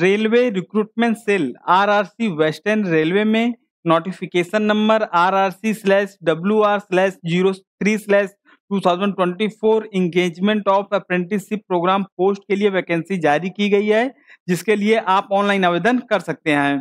railway recruitment cell RRC western railway में notification number R R C slash W R slash zero three slash two thousand twenty four engagement of apprenticeship program post के लिए vacancy जारी की गई है जिसके लिए आप ऑनलाइन आवेदन कर सकते हैं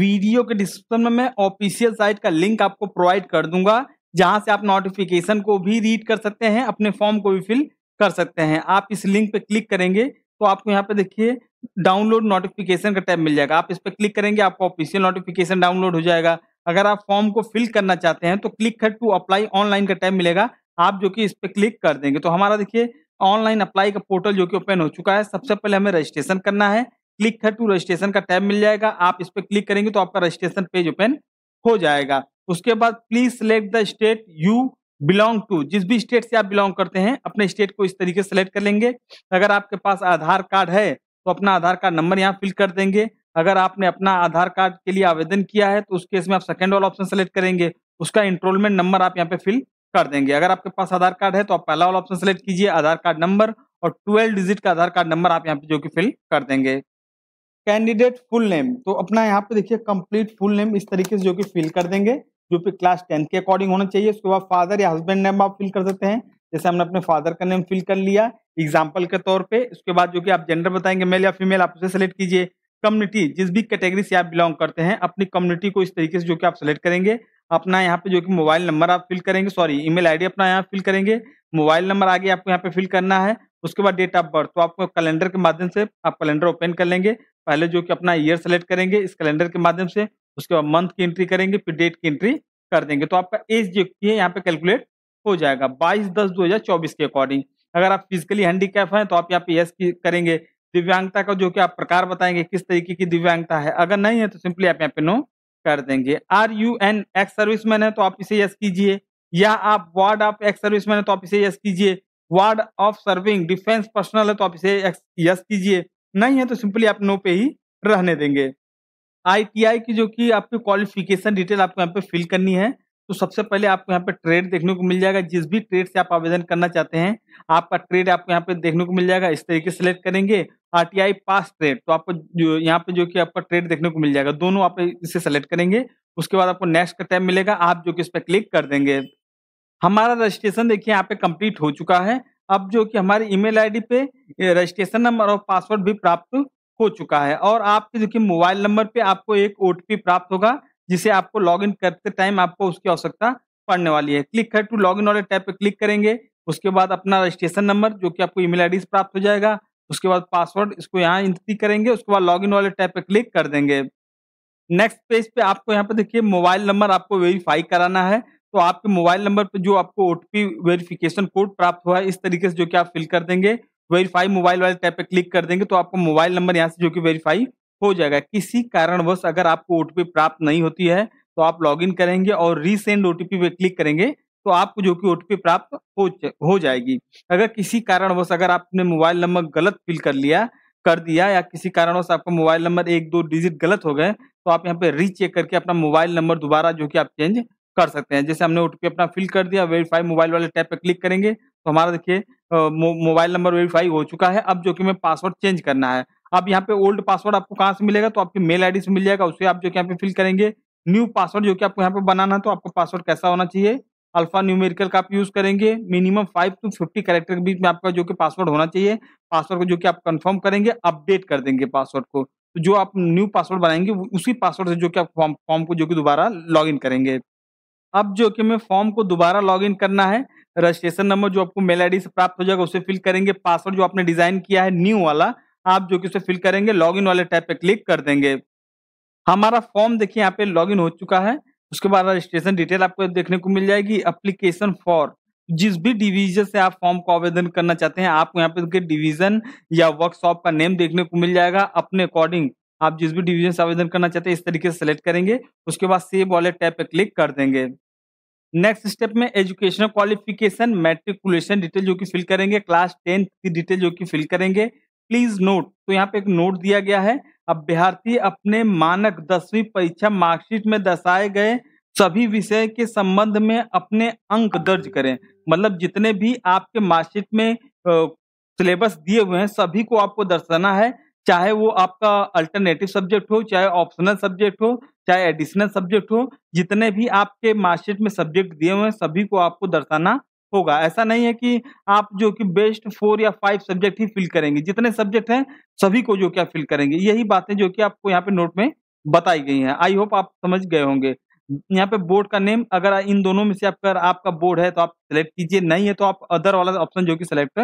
वीडियो के डिस्क्रिप्शन में मैं ऑफिशियल साइट का लिंक आपको प्रोवाइड कर दूंगा जहां से आप नोटिफिकेशन को भी रीड कर सकते हैं अपने फॉर्म को भी फिल कर सकते हैं आप इस लिंक पर क्लिक करेंगे तो आपको यहाँ पे देखिए डाउनलोड नोटिफिकेशन का टैब मिल जाएगा आप इस पर क्लिक करेंगे आपको ऑफिशियल नोटिफिकेशन डाउनलोड हो जाएगा अगर आप फॉर्म को फिल करना चाहते हैं तो क्लिक कर टू अप्लाई ऑनलाइन का टैब मिलेगा आप जो कि इस पर क्लिक कर देंगे तो हमारा देखिए ऑनलाइन अप्लाई का पोर्टल जो कि ओपन हो चुका है सबसे पहले हमें रजिस्ट्रेशन करना है क्लिक कर टू रजिस्ट्रेशन का टैब मिल जाएगा आप इस पर क्लिक करेंगे तो आपका रजिस्ट्रेशन पेज ओपन हो जाएगा उसके बाद please select the state you belong to जिस भी स्टेट से आप बिलोंग करते हैं अपने स्टेट को इस तरीके से सेलेक्ट कर लेंगे अगर आपके पास आधार कार्ड है तो अपना आधार कार्ड नंबर यहाँ फिल कर देंगे अगर आपने अपना आधार कार्ड के लिए आवेदन किया है तो उस केस में आप सेकेंड वाला ऑप्शन सेलेक्ट करेंगे उसका इंट्रोलमेंट नंबर आप यहाँ पे फिल कर देंगे अगर आपके पास आधार कार्ड है तो आप पहला वाला ऑप्शन सेलेक्ट कीजिए आधार कार्ड नंबर और ट्वेल्व डिजिट का आधार कार्ड नंबर आप यहाँ पे जो कि फिल कर देंगे कैंडिडेट फुल नेम तो अपना यहाँ पे देखिए कंप्लीट फुल नेम इस तरीके से जो कि फिल कर देंगे जो कि क्लास टेंथ के अकॉर्डिंग होना चाहिए उसके बाद फादर या हस्बैंड नेम आप फिल कर सकते हैं जैसे हमने अपने फादर का नेम फिल कर लिया एग्जाम्पल के तौर पे उसके बाद जो कि आप जेंडर बताएंगे मेल या फीमेल आप उसे सेलेक्ट कीजिए कम्युनिटी जिस भी कैटेगरी से आप बिलोंग करते हैं अपनी कम्युनिटी को इस तरीके से जो कि आप सेलेक्ट करेंगे अपना यहाँ पे जो कि मोबाइल नंबर आप फिल करेंगे सॉरी ईमेल आईडी अपना यहाँ फिल करेंगे मोबाइल नंबर आगे आपको यहाँ पे फिल करना है उसके बाद डेट ऑफ बर्थ तो आपको कैलेंडर के माध्यम से आप कैलेंडर ओपन कर लेंगे पहले जो कि अपना ईयर सेलेक्ट करेंगे इस कैलेंडर के माध्यम से उसके बाद मंथ की एंट्री करेंगे फिर डेट की एंट्री कर देंगे तो आपका एज जो है यहाँ पे कैलकुलेट हो जाएगा बाईस दस दो हजार चौबीस के अकॉर्डिंग अगर आप फिजिकली हैंडीकैप हैं तो आप यहाँ पे यस करेंगे दिव्यांगता का जो कि आप प्रकार बताएंगे किस तरीके की दिव्यांगता है अगर नहीं है तो सिंपली आप यहाँ पे नो कर देंगे are you an ex serviceman है तो आप इसे यस कीजिए या आप वार्ड ऑफ एक्स सर्विसमैन है तो आप इसे यस कीजिए ward of serving defence personnel है तो आप इसे यस कीजिए नहीं है तो सिंपली आप नो पे ही रहने देंगे आईटीआई की जो कि आपकी क्वालिफिकेशन डिटेल आपको यहाँ पे फिल करनी है तो सबसे पहले आपको यहाँ पे ट्रेड देखने को मिल जाएगा जिस भी ट्रेड से आप आवेदन करना चाहते हैं आपका ट्रेड आपको यहाँ पे देखने को मिल जाएगा इस तरीके सेलेक्ट करेंगे आरटीआई पास ट्रेड तो आपको जो यहाँ पे जो कि आपका ट्रेड देखने को मिल जाएगा दोनों आप इसे सेलेक्ट करेंगे उसके बाद आपको नेक्स्ट का टाइम मिलेगा आप जो कि इस पर क्लिक कर देंगे हमारा रजिस्ट्रेशन देखिए यहाँ पे कंप्लीट हो चुका है अब जो कि हमारे ईमेल आईडी पे रजिस्ट्रेशन नंबर और पासवर्ड भी प्राप्त हो चुका है और आपके देखिए मोबाइल नंबर पे आपको एक ओटीपी प्राप्त होगा जिसे आपको लॉगिन करते टाइम आपको उसकी आवश्यकता पड़ने वाली है क्लिक कर टू लॉग इन वाले टैब पे क्लिक करेंगे उसके बाद अपना रजिस्ट्रेशन नंबर जो कि आपको ईमेल आईडी प्राप्त हो जाएगा उसके बाद पासवर्ड इसको यहाँ इंट्री करेंगे उसके बाद लॉगिन वाले टैब पे क्लिक कर देंगे नेक्स्ट पेज पे आपको यहाँ पे देखिए मोबाइल नंबर आपको वेरीफाई कराना है तो आपके मोबाइल नंबर पे जो आपको ओटीपी वेरिफिकेशन कोड प्राप्त हुआ है इस तरीके से जो कि आप फिल कर देंगे वेरीफाई मोबाइल वाले टैप पे क्लिक कर देंगे तो आपको मोबाइल नंबर यहाँ से जो कि वेरीफाई हो जाएगा किसी कारणवश अगर आपको ओटीपी प्राप्त नहीं होती है तो आप लॉगिन करेंगे और रीसेंड ओटीपी पे क्लिक करेंगे तो आपको जो कि ओटीपी प्राप्त हो हो जाएगी अगर किसी कारणवश अगर आपने मोबाइल नंबर गलत फिल कर लिया कर दिया या किसी कारणवश आपका मोबाइल नंबर एक दो डिजिट गलत हो गए तो आप यहाँ पे रीचेक करके अपना मोबाइल नंबर दोबारा जो कि आप चेंज कर सकते हैं जैसे हमने ओ अपना फिल कर दिया वेरीफाई मोबाइल वाले टैप पर क्लिक करेंगे तो हमारा देखिए मोबाइल नंबर वेरीफाई हो चुका है अब जो कि हमें पासवर्ड चेंज करना है अब यहाँ पे ओल्ड पासवर्ड आपको कहाँ से मिलेगा तो आपकी मेल आईडी से मिल जाएगा उसे आप जो कि यहाँ पे फिल करेंगे न्यू पासवर्ड जो कि आपको यहाँ पे बनाना है तो आपका पासवर्ड कैसा होना चाहिए अल्फा न्यूमेरिकल का आप यूज करेंगे minimum five to fifty character के बीच में आपका जो कि पासवर्ड होना चाहिए पासवर्ड को जो कि आप कंफर्म करेंगे अपडेट कर देंगे पासवर्ड को तो जो आप न्यू पासवर्ड बनाएंगे उसी पासवर्ड से जो कि आप फॉर्म फॉर्म को जो कि दोबारा लॉग करेंगे अब जो कि हमें फॉर्म को दोबारा लॉग करना है रजिस्ट्रेशन नंबर जो आपको मेल आई से प्राप्त हो जाएगा उसे फिल करेंगे पासवर्ड जो आपने डिजाइन किया है न्यू वाला आप जो कि उसे फिल करेंगे लॉगिन वाले टैब पे क्लिक कर देंगे हमारा फॉर्म देखिए यहाँ पे लॉगिन हो चुका है उसके बाद रजिस्ट्रेशन डिटेल आपको देखने को मिल जाएगी अप्लीकेशन फॉर जिस भी डिवीजन से आप फॉर्म को आवेदन करना चाहते हैं आपको यहाँ पे डिवीजन या वर्कशॉप का नेम देखने को मिल जाएगा अपने अकॉर्डिंग आप जिस भी डिवीजन से आवेदन करना चाहते हैं इस तरीके से सेलेक्ट करेंगे उसके बाद सेव वाले टैब पे क्लिक कर देंगे नेक्स्ट स्टेप में एजुकेशनल क्वालिफिकेशन मेट्रिकुलेशन डिटेल जो कि फिल करेंगे क्लास टेंथ की डिटेल जो कि फिल करेंगे प्लीज नोट तो यहाँ पे एक नोट दिया गया है अभ्यर्थी अपने मानक दसवीं परीक्षा मार्कशीट में दर्शाए गए सभी विषय के संबंध में अपने अंक दर्ज करें मतलब जितने भी आपके मार्कशीट में सिलेबस दिए हुए हैं सभी को आपको दर्शाना है चाहे वो आपका अल्टरनेटिव सब्जेक्ट हो चाहे ऑप्शनल सब्जेक्ट हो चाहे एडिशनल सब्जेक्ट हो जितने भी आपके मार्कशीट में सब्जेक्ट दिए हुए हैं सभी को आपको दर्शाना होगा ऐसा नहीं है कि आप जो कि बेस्ट फोर या फाइव सब्जेक्ट ही फिल करेंगे जितने सब्जेक्ट हैं सभी को जो क्या फिल करेंगे यही बातें जो कि आपको यहाँ पे नोट में बताई गई हैं आई होप आप समझ गए होंगे यहाँ पे बोर्ड का नेम अगर इन दोनों में से आपका आपका बोर्ड है तो आप सिलेक्ट कीजिए नहीं है तो आप अदर वाला ऑप्शन जो कि सिलेक्ट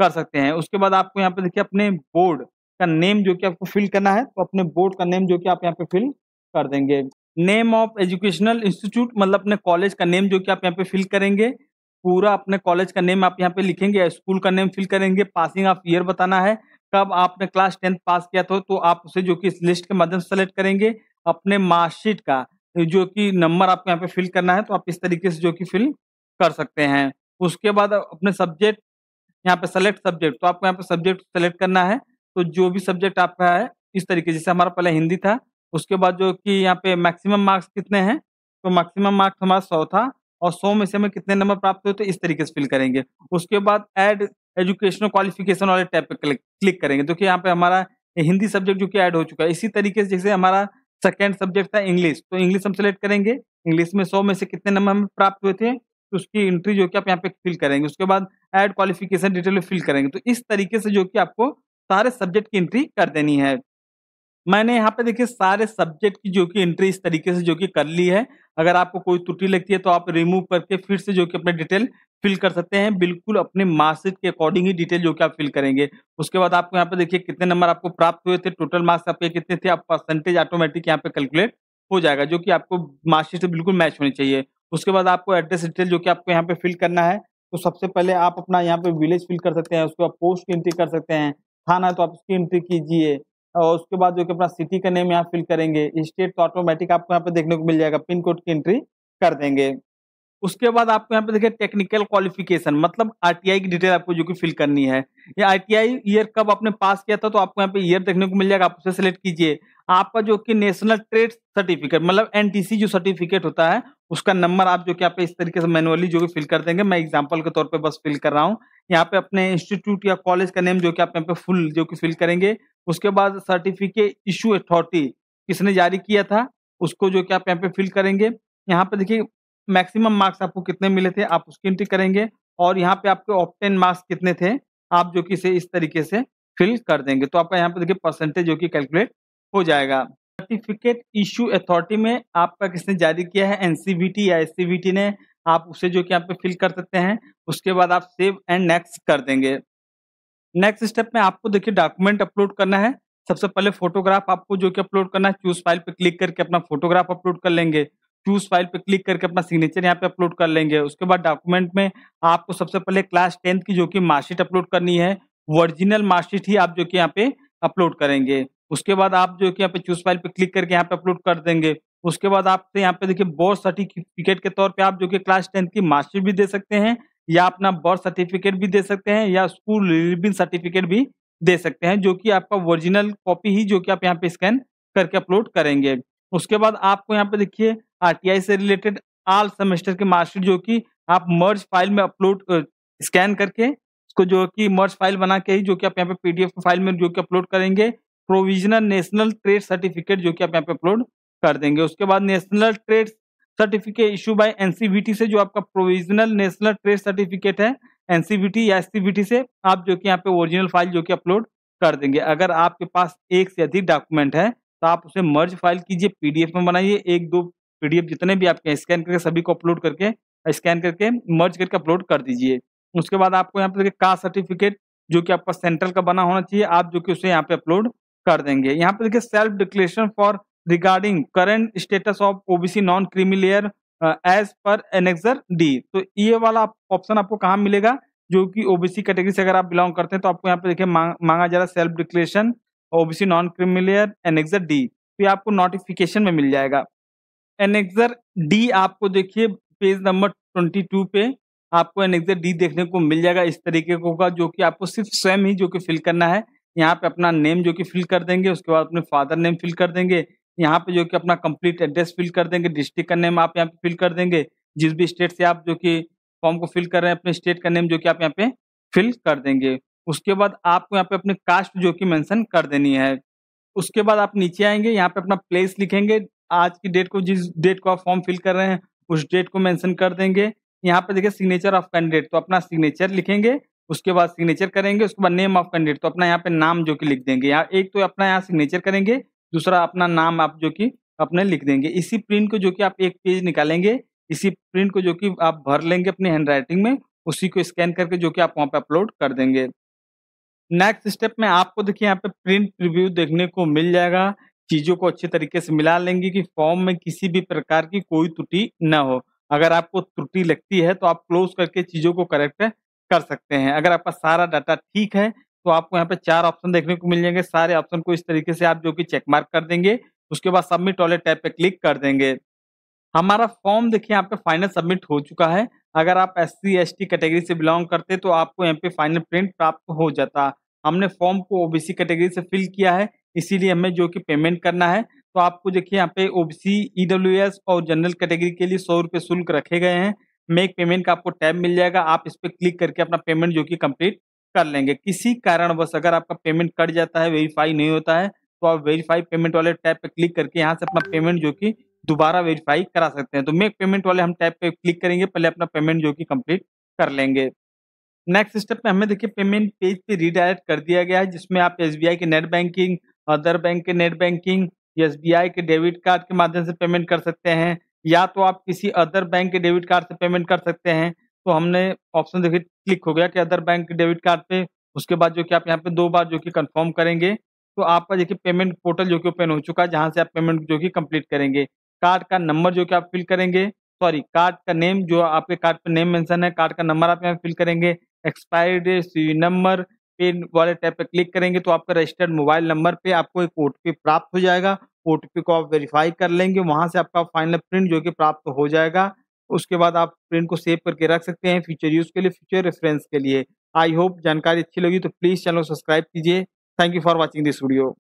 कर सकते हैं उसके बाद आपको यहाँ पे देखिए अपने बोर्ड का नेम जो कि आपको फिल करना है तो अपने बोर्ड का नेम जो कि आप यहाँ पे फिल कर देंगे नेम ऑफ एजुकेशनल इंस्टीट्यूट मतलब अपने कॉलेज का नेम जो कि आप यहाँ पे फिल करेंगे पूरा अपने कॉलेज का नेम आप यहाँ पे लिखेंगे स्कूल का नेम फिल करेंगे पासिंग ऑफ ईयर बताना है कब आपने क्लास टेंथ पास किया था तो आप उसे जो कि इस लिस्ट के माध्यम से सेलेक्ट करेंगे अपने मार्कशीट का जो कि नंबर आपको यहाँ पे फिल करना है तो आप इस तरीके से जो कि फिल कर सकते हैं उसके बाद अपने सब्जेक्ट यहाँ पे सेलेक्ट सब्जेक्ट तो आपको यहाँ पे सब्जेक्ट सेलेक्ट करना है तो जो भी सब्जेक्ट आपका है इस तरीके जैसे हमारा पहले हिंदी था उसके बाद जो कि यहाँ पे मैक्सिमम मार्क्स कितने हैं तो मैक्सिमम मार्क्स हमारा सौ था और सौ में से हमें कितने नंबर प्राप्त हुए तो इस तरीके से फिल करेंगे उसके बाद एड एजुकेशनल क्वालिफिकेशन वाले टाइप पे क्लिक करेंगे तो यहाँ पे हमारा हिंदी सब्जेक्ट जो कि ऐड हो चुका है इसी तरीके से जैसे हमारा सेकेंड सब्जेक्ट था इंग्लिश तो इंग्लिश हम सेलेक्ट करेंगे इंग्लिश में सौ में से कितने नंबर हमें प्राप्त हुए थे तो उसकी एंट्री जो कि आप यहाँ पे फिल करेंगे उसके बाद एड क्वालिफिकेशन डिटेल में फिल करेंगे तो इस तरीके से जो कि आपको सारे सब्जेक्ट की एंट्री कर देनी है मैंने यहाँ पे देखिए सारे सब्जेक्ट की जो कि एंट्री इस तरीके से जो कि कर ली है अगर आपको कोई त्रुटि लगती है तो आप रिमूव करके फिर से जो कि अपने डिटेल फिल कर सकते हैं बिल्कुल अपने मार्कशीट के अकॉर्डिंग ही डिटेल जो कि आप फिल करेंगे उसके बाद आपको यहाँ पे देखिए कितने नंबर आपको प्राप्त हुए थे टोटल मार्क्स आपके कितने थे आप परसेंटेज ऑटोमेटिक यहाँ पे कैलकुलेट हो जाएगा जो कि आपको मार्कशीट से बिल्कुल मैच होनी चाहिए उसके बाद आपको एड्रेस डिटेल जो कि आपको यहाँ पे फिल करना है तो सबसे पहले आप अपना यहाँ पे विलेज फिल कर सकते हैं उसके बाद पोस्ट एंट्री कर सकते हैं थाना है तो आप उसकी एंट्री कीजिए और उसके बाद जो कि अपना सिटी का नेम यहाँ फिल करेंगे स्टेट तो ऑटोमेटिक आपको यहाँ पे देखने को मिल जाएगा पिन कोड की एंट्री कर देंगे उसके बाद आपको यहाँ पे देखिए टेक्निकल क्वालिफिकेशन मतलब आरटीआई की डिटेल आपको जो कि फिल करनी है या आरटीआई ईयर कब आपने पास किया था तो आपको यहाँ पे ईयर देखने को मिल जाएगा आप उसे सेलेक्ट कीजिए आपका जो कि नेशनल ट्रेड सर्टिफिकेट मतलब एनटीसी जो सर्टिफिकेट होता है उसका नंबर आप जो कि यहाँ पे इस तरीके से मैनुअली जो कि फिल कर देंगे मैं एग्जाम्पल के तौर पे बस फिल कर रहा हूँ यहाँ पे अपने इंस्टीट्यूट या कॉलेज का नेम जो कि आप यहाँ पे फुल जो कि फिल करेंगे उसके बाद सर्टिफिकेट इशू अथॉरिटी किसने जारी किया था उसको जो कि आप यहाँ पे फिल करेंगे यहाँ पे देखिए मैक्सिमम मार्क्स आपको कितने मिले थे आप उसकी एंट्री करेंगे और यहाँ पे आपके ऑप्टेन मार्क्स कितने थे आप जो कि इसे इस तरीके से फिल कर देंगे तो आपका यहाँ पे देखिए परसेंटेज जो कि कैलकुलेट हो जाएगा सर्टिफिकेट इश्यू अथॉरिटी में आपका किसने जारी किया है एनसीबीटी या एस ने आप उसे जो कि यहाँ पे फिल कर सकते हैं उसके बाद आप सेव एंड नेक्स्ट कर देंगे नेक्स्ट स्टेप में आपको देखिए डॉक्यूमेंट अपलोड करना है सबसे पहले फोटोग्राफ आपको जो कि अपलोड करना है चूज फाइल पे क्लिक करके अपना फोटोग्राफ अपलोड कर लेंगे चूज फाइल पे क्लिक करके अपना सिग्नेचर यहाँ पे अपलोड कर लेंगे उसके बाद डॉक्यूमेंट में आपको सबसे पहले क्लास टेंथ की जो कि मार्कशीट अपलोड करनी है ओरिजिनल मार्कशीट ही आप जो कि यहाँ पे अपलोड करेंगे उसके बाद आप जो कि यहाँ पे चूज फाइल पे क्लिक करके यहाँ पे अपलोड कर देंगे उसके बाद आपसे यहाँ पे देखिए बोर्ड सर्टिफिकेट के तौर पे आप जो कि क्लास टेंथ की मार्कशीट भी दे सकते हैं या अपना बर्थ सर्टिफिकेट भी दे सकते हैं या स्कूल रिबिन सर्टिफिकेट भी दे सकते हैं जो कि आपका ओरिजिनल कॉपी ही जो कि आप यहाँ पे स्कैन करके अपलोड करेंगे उसके बाद आपको यहाँ पे देखिए आरटीआई से रिलेटेड आल सेमेस्टर के मार्कशीट जो कि आप मर्ज फाइल में अपलोड स्कैन करके उसको जो कि मर्ज फाइल बना के ही जो कि आप यहाँ पे पीडीएफ फाइल में जो कि अपलोड करेंगे प्रोविजनल नेशनल ट्रेड सर्टिफिकेट जो कि आप यहाँ पे अपलोड कर देंगे उसके बाद national trade certificate issue by NCVT से जो आपका प्रोविजनल नेशनल ट्रेड सर्टिफिकेट है एनसीबीटी या एससीबीटी से आप जो कि यहाँ पे ओरिजिनल फाइल जो कि अपलोड कर देंगे अगर आपके पास एक से अधिक डॉक्यूमेंट है तो आप उसे मर्ज फाइल कीजिए पीडीएफ में बनाइए एक दो पीडीएफ जितने भी आपके स्कैन करके सभी को अपलोड करके स्कैन करके मर्ज करके अपलोड कर दीजिए उसके बाद आपको यहाँ पे का सर्टिफिकेट जो कि आपका सेंट्रल का बना होना चाहिए आप जो कि उसे यहाँ पे अपलोड कर देंगे यहाँ पे देखिए self declaration for regarding current status of OBC non creamy as per annexure D तो ये वाला ऑप्शन आपको कहाँ मिलेगा जो कि ओबीसी कैटेगरी से अगर आप बिलोंग करते हैं तो आपको यहाँ पे देखिए मांगा जा रहा है self declaration OBC non creamy layer annexure D तो ये आपको नोटिफिकेशन में मिल जाएगा एनेक्सर डी आपको देखिए पेज नंबर ट्वेंटी टू पे आपको एनेक्सर डी देखने को मिल जाएगा इस तरीके को का जो कि आपको सिर्फ स्वयं ही जो कि फिल करना है यहाँ पे अपना नेम जो कि फिल कर देंगे उसके बाद अपने फादर नेम फिल कर देंगे यहाँ पे जो कि अपना कंप्लीट एड्रेस फिल कर देंगे डिस्ट्रिक्ट का नेम आप यहाँ पे फिल कर देंगे जिस भी स्टेट से आप जो कि फॉर्म को फिल कर रहे हैं अपने स्टेट का नेम जो कि आप यहाँ पे फिल कर देंगे उसके बाद आपको यहाँ पे अपने कास्ट जो कि मैंसन कर देनी है उसके बाद आप नीचे आएंगे यहाँ पे अपना प्लेस लिखेंगे आज की डेट को जिस डेट को आप फॉर्म फिल कर रहे हैं उस डेट को मैंसन कर देंगे यहाँ पे देखिए सिग्नेचर ऑफ कैंडिडेट तो अपना सिग्नेचर लिखेंगे उसके बाद सिग्नेचर करेंगे उसके बाद नेम ऑफ कैंडिडेट तो अपना यहाँ पे नाम जो कि लिख देंगे यहाँ एक तो अपना यहाँ सिग्नेचर करेंगे दूसरा अपना नाम आप जो कि अपने लिख देंगे इसी प्रिंट को जो कि आप एक पेज निकालेंगे इसी प्रिंट को जो कि आप भर लेंगे अपनी हैंड राइटिंग में उसी को स्कैन करके जो कि आप वहाँ पे अपलोड कर देंगे नेक्स्ट स्टेप में आपको देखिए यहाँ पे प्रिंट रिव्यू देखने को मिल जाएगा चीज़ों को अच्छे तरीके से मिला लेंगे कि फॉर्म में किसी भी प्रकार की कोई त्रुटि न हो अगर आपको त्रुटि लगती है तो आप क्लोज करके चीज़ों को करेक्ट कर सकते हैं अगर आपका सारा डाटा ठीक है तो आपको यहाँ पे चार ऑप्शन देखने को मिल जाएंगे सारे ऑप्शन को इस तरीके से आप जो कि चेक मार्क कर देंगे उसके बाद सबमिट वाले टैब पे क्लिक कर देंगे हमारा फॉर्म देखिए यहाँ पे फाइनल सबमिट हो चुका है अगर आप एस सी कैटेगरी से बिलोंग करते तो आपको यहाँ पे फाइनल प्रिंट प्राप्त हो जाता हमने फॉर्म को ओ कैटेगरी से फिल किया है इसीलिए हमें जो कि पेमेंट करना है तो आपको देखिए यहाँ पे ओ बी और जनरल कैटेगरी के लिए सौ रुपये शुल्क रखे गए हैं मेक पेमेंट का आपको टैब मिल जाएगा आप इस पर क्लिक करके अपना पेमेंट जो कि कंप्लीट कर लेंगे किसी कारणवश अगर आपका पेमेंट कट जाता है वेरीफाई नहीं होता है तो आप वेरीफाई पेमेंट वाले टैब पर क्लिक करके यहाँ से अपना पेमेंट जो कि दोबारा वेरीफाई करा सकते हैं तो मेक पेमेंट वाले हम टैब पे क्लिक करेंगे पहले अपना पेमेंट जो कि कम्प्लीट कर लेंगे नेक्स्ट स्टेप में हमें देखिए पेमेंट पेज पे रिडायरेक्ट कर दिया गया है जिसमें आप एस के नेट बैंकिंग अदर बैंक के नेट बैंकिंग एस के डेबिट कार्ड के माध्यम से पेमेंट कर सकते हैं या तो आप किसी अदर बैंक के डेबिट कार्ड से पेमेंट कर सकते हैं तो हमने ऑप्शन देखिए क्लिक हो गया कि अदर बैंक के डेबिट कार्ड पे उसके बाद जो कि आप यहाँ पे दो बार जो कि कंफर्म करेंगे तो आपका देखिए पेमेंट पोर्टल जो कि ओपन हो चुका है जहाँ से आप पेमेंट जो कि कंप्लीट करेंगे कार्ड का नंबर जो कि आप फिल करेंगे सॉरी कार्ड का नेम जो आपके कार्ड पर नेम मैंसन है कार्ड का नंबर आप यहाँ फिल करेंगे एक्सपायरी डेट सी नंबर पे वाले टैप पे क्लिक करेंगे तो आपका रजिस्टर्ड मोबाइल नंबर पर आपको एक ओ प्राप्त हो जाएगा ओ को आप वेरीफाई कर लेंगे वहाँ से आपका फाइनल प्रिंट जो कि प्राप्त हो जाएगा उसके बाद आप प्रिंट को सेव करके रख सकते हैं फ्यूचर यूज़ के लिए फ्यूचर रेफरेंस के लिए आई होप जानकारी अच्छी लगी तो प्लीज़ चैनल को सब्सक्राइब कीजिए thank you for watching this video